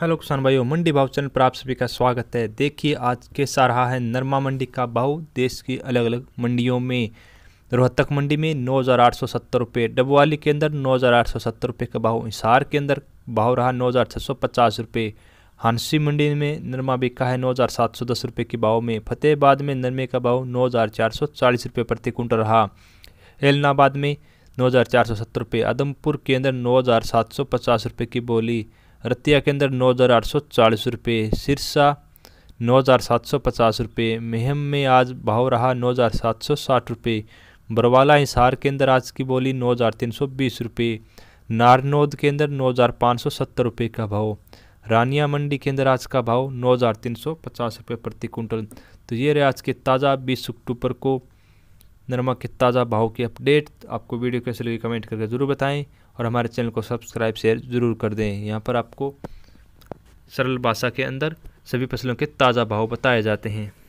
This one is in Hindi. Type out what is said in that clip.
हेलो किसान भाइयों मंडी भाव चैनल पर आप सभी का स्वागत है देखिए आज कैसा रहा है नरमा मंडी का भाव देश की अलग अलग मंडियों में रोहतक मंडी में नौ हज़ार आठ सौ सत्तर रुपये डबवाली के अंदर नौ हज़ार आठ सौ सत्तर रुपये का भाव हिसार के अंदर भाव रहा नौ हज़ार छः सौ पचास रुपये हांसी मंडी में नरमा बिका है नौ हज़ार सात सौ दस रुपये के भाव में फतेहबाद में नरमे का भाव नौ हज़ार चार सौ चालीस रुपये प्रति कुंटल रहा एलनाबाद में नौ हज़ार चार सौ सत्तर रुपये आदमपुर के अंदर नौ हज़ार सात सौ पचास रुपये की बोली रतिया के अंदर नौ हज़ार आठ सौ चालीस रुपये सिरसा नौ हज़ार सात सौ पचास रुपये मेहम में आज भाव रहा नौ हज़ार सात सौ साठ रुपये बरवाला हिसार के अंदर आज की बोली नौ हज़ार तीन सौ बीस रुपये नारनौद के अंदर नौ हज़ार पाँच सौ सत्तर रुपये का भाव रानिया मंडी के अंदर आज का भाव नौ हज़ार तीन सौ पचास रुपये प्रति कुंटल तो ये रहे आज के ताज़ा बीस अक्टूबर को नरमा के ताज़ा भाव की अपडेट आपको वीडियो कैसे लगी कमेंट करके ज़रूर बताएं और हमारे चैनल को सब्सक्राइब शेयर ज़रूर कर दें यहाँ पर आपको सरल भाषा के अंदर सभी फसलों के ताज़ा भाव बताए जाते हैं